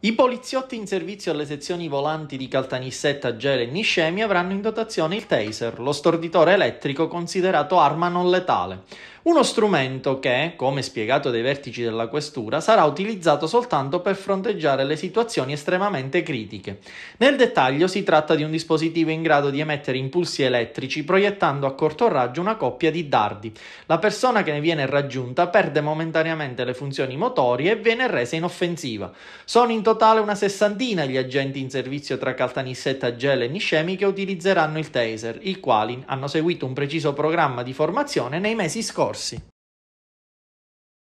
I poliziotti in servizio alle sezioni volanti di Caltanissetta, Gela e Niscemi avranno in dotazione il taser, lo storditore elettrico considerato arma non letale. Uno strumento che, come spiegato dai vertici della questura, sarà utilizzato soltanto per fronteggiare le situazioni estremamente critiche. Nel dettaglio si tratta di un dispositivo in grado di emettere impulsi elettrici proiettando a corto raggio una coppia di dardi. La persona che ne viene raggiunta perde momentaneamente le funzioni motorie e viene resa inoffensiva. Sono in totale una sessantina gli agenti in servizio tra Caltanissetta, Gela e Niscemi che utilizzeranno il taser, i quali hanno seguito un preciso programma di formazione nei mesi scorsi. sim